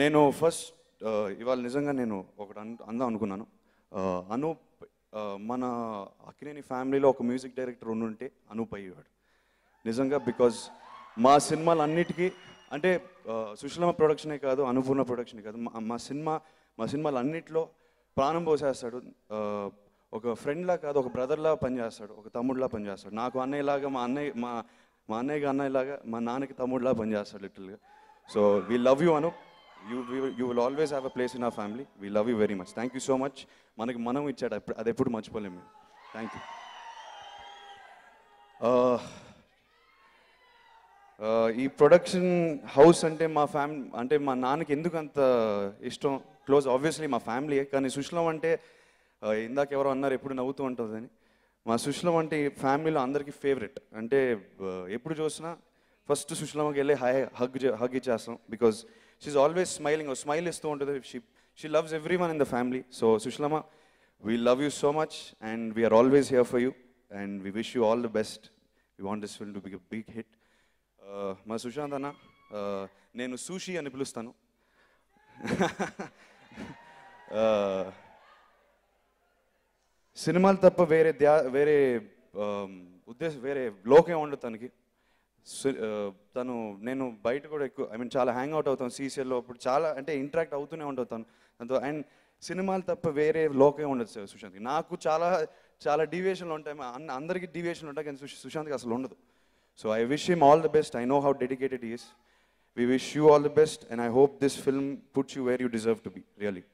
నేను ఫస్ట్ ఇవాళ నిజంగా నేను ఒకటి అను అందాం అనుకున్నాను అనూప్ మన అక్కినేని ఫ్యామిలీలో ఒక మ్యూజిక్ డైరెక్టర్ ఉండుంటే అనూప్ అయ్యేవాడు నిజంగా బికాజ్ మా సినిమాలు అన్నిటికీ అంటే సుశీలమ్మ ప్రొడక్షనే కాదు అనుపూర్ణ ప్రొడక్షనే కాదు మా సినిమా మా సినిమాలు అన్నిట్లో ప్రాణం పోసేస్తాడు ఒక ఫ్రెండ్లా కాదు ఒక బ్రదర్లా పనిచేస్తాడు ఒక తమ్ముడులా పనిచేస్తాడు నాకు అన్నయ్యలాగా మా అన్నయ్య మా మా అన్నయ్యగా అన్నయ్యలాగా మా నాన్నకి తమ్ముడులా పనిచేస్తాడు లిటిల్గా సో వీ లవ్ యూ అను you you will always have a place in our family we love you very much thank you so much మనకి మనం ఇచ్చాడు అది ఎప్పుడు మర్చిపోలేము మేము థ్యాంక్ యూ uh, uh, ఈ ప్రొడక్షన్ హౌస్ అంటే మా ఫ్యామిలీ అంటే మా నాన్నకి ఎందుకు అంత ఇష్టం క్లోజ్ ఆబ్వియస్లీ మా ఫ్యామిలీ కానీ సుశీలం అంటే uh, ఇందాక ఎవరో అన్నారు ఎప్పుడు నవ్వుతూ ఉంటుందని మా సుశీలం అంటే ఫ్యామిలీలో అందరికీ ఫేవరెట్ అంటే ఎప్పుడు చూసినా ఫస్ట్ సుశీలంకి వెళ్ళి హై హగ్ హగ్ ఇచ్చేస్తాం because she always smiling smile ఇస్తూ ఉంటుంది she she loves everyone in the family so Sushilamma we love you so much and we're always here for you and we wish you all the best we want this film to big big hit మా సుశాంత్ అన్న uh, నేను sushi అని పిలుస్తాను uh, సినిమాలు తప్ప వేరే ధ్యా వేరే um, ఉద్దేశం వేరే లోకే ఉండదు తనకి తను నేను బయట కూడా ఎక్కువ ఐ మీన్ చాలా హ్యాంగ్ అవుట్ అవుతాను సీసీఎల్లో అప్పుడు చాలా అంటే ఇంటరాక్ట్ అవుతూనే ఉండవుతాను దాంతో అండ్ సినిమాలు తప్ప వేరే లోకే ఉండదు సార్ సుశాంత్కి నాకు చాలా చాలా డివియేషన్లు ఉంటాయి అన్న అందరికీ డివియేషన్లు ఉంటాయి కానీ సుశాంత్కి అసలు ఉండదు so I wish him all the best I know how dedicated is we wish you all the best and I hope this film puts you where you deserve to be really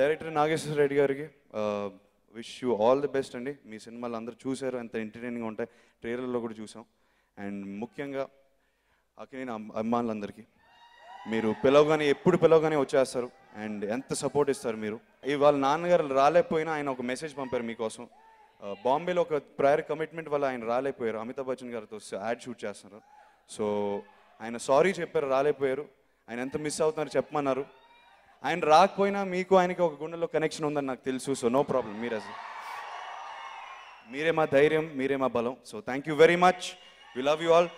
director Nageswara Reddy గారికి uh, wish you all the best అండి మీ సినిమాలు అందరూ చూశారు ఎంత entertaining ఉంటాయి ట్రైలర్లో కూడా చూసాం అండ్ ముఖ్యంగా అఖిలేని అభిమానులందరికీ మీరు పిలవగానే ఎప్పుడు పిలవగానే వచ్చేస్తారు అండ్ ఎంత సపోర్ట్ ఇస్తారు మీరు ఇవాళ నాన్నగారు రాలేకపోయినా ఆయన ఒక మెసేజ్ పంపారు మీకోసం బాంబేలో ఒక ప్రయర్ కమిట్మెంట్ వల్ల ఆయన రాలేకపోయారు అమితాబ్ బచ్చన్ గారితో యాడ్ షూట్ చేస్తున్నారు సో ఆయన సారీ చెప్పారు రాలేకపోయారు ఆయన ఎంత మిస్ అవుతున్నారు చెప్పమన్నారు ఆయన రాకపోయినా మీకు ఆయనకి ఒక గుండెలో కనెక్షన్ ఉందని నాకు తెలుసు సో నో ప్రాబ్లం అసలు మీరే మా ధైర్యం మీరే మా బలం so thank you very much we love you all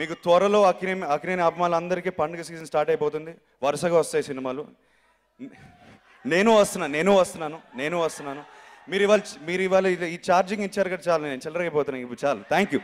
మీకు త్వరలో అక్కినే అక్కినేని అభిమానులు అందరికీ పండుగ సీజన్ స్టార్ట్ అయిపోతుంది వరుసగా వస్తాయి సినిమాలు నేను వస్తున్నాను నేను వస్తున్నాను నేను వస్తున్నాను మీరు ఇవాళ మీరు ఇవాళ ఈ ఛార్జింగ్ ఇచ్చారు కదా చాలు నేను చిల్లరైపోతున్నాను ఇప్పుడు చాలు థ్యాంక్ యూ